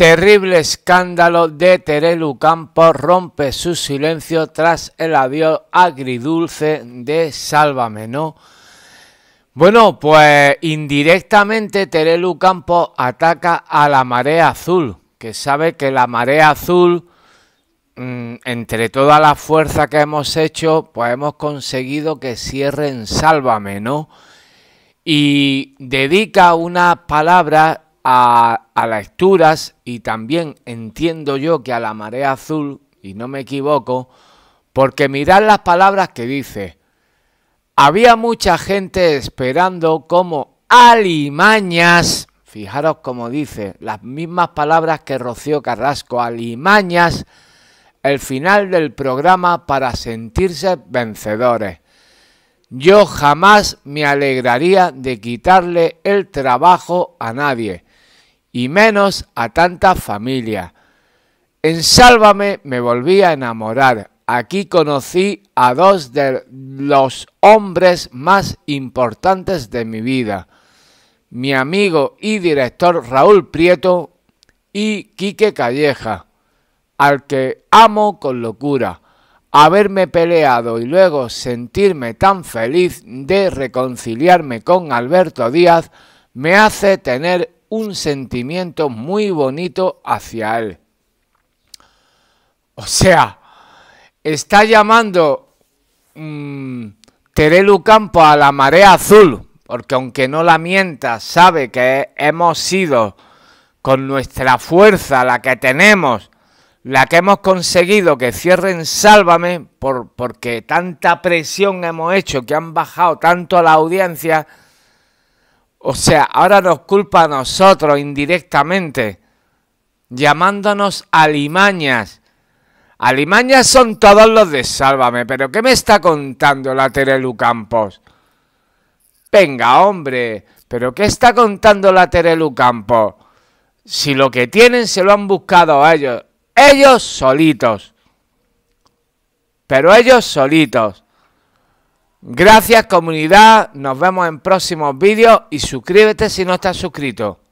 Terrible escándalo de Terelu Campos rompe su silencio tras el adiós agridulce de Sálvame, ¿no? Bueno, pues indirectamente Terelu Campos ataca a la marea azul, que sabe que la marea azul, mm, entre toda la fuerza que hemos hecho, pues hemos conseguido que cierren Sálvame, ¿no? Y dedica una palabra a, a las y también entiendo yo que a la Marea Azul, y no me equivoco, porque mirad las palabras que dice. Había mucha gente esperando como alimañas, fijaros como dice, las mismas palabras que Rocío Carrasco, alimañas, el final del programa para sentirse vencedores. Yo jamás me alegraría de quitarle el trabajo a nadie y menos a tanta familia. En Sálvame me volví a enamorar. Aquí conocí a dos de los hombres más importantes de mi vida, mi amigo y director Raúl Prieto y Quique Calleja, al que amo con locura. Haberme peleado y luego sentirme tan feliz de reconciliarme con Alberto Díaz me hace tener un sentimiento muy bonito hacia él. O sea, está llamando mmm, Terelu Campo a la marea azul, porque aunque no la mienta, sabe que hemos sido con nuestra fuerza, la que tenemos, la que hemos conseguido que cierren Sálvame, porque tanta presión hemos hecho, que han bajado tanto a la audiencia, o sea, ahora nos culpa a nosotros indirectamente, llamándonos alimañas. Alimañas son todos los de Sálvame, pero ¿qué me está contando la Terelu Campos? Venga, hombre, pero ¿qué está contando la Terelu Campos? Si lo que tienen se lo han buscado a ellos, ellos solitos. Pero ellos solitos. Gracias comunidad, nos vemos en próximos vídeos y suscríbete si no estás suscrito.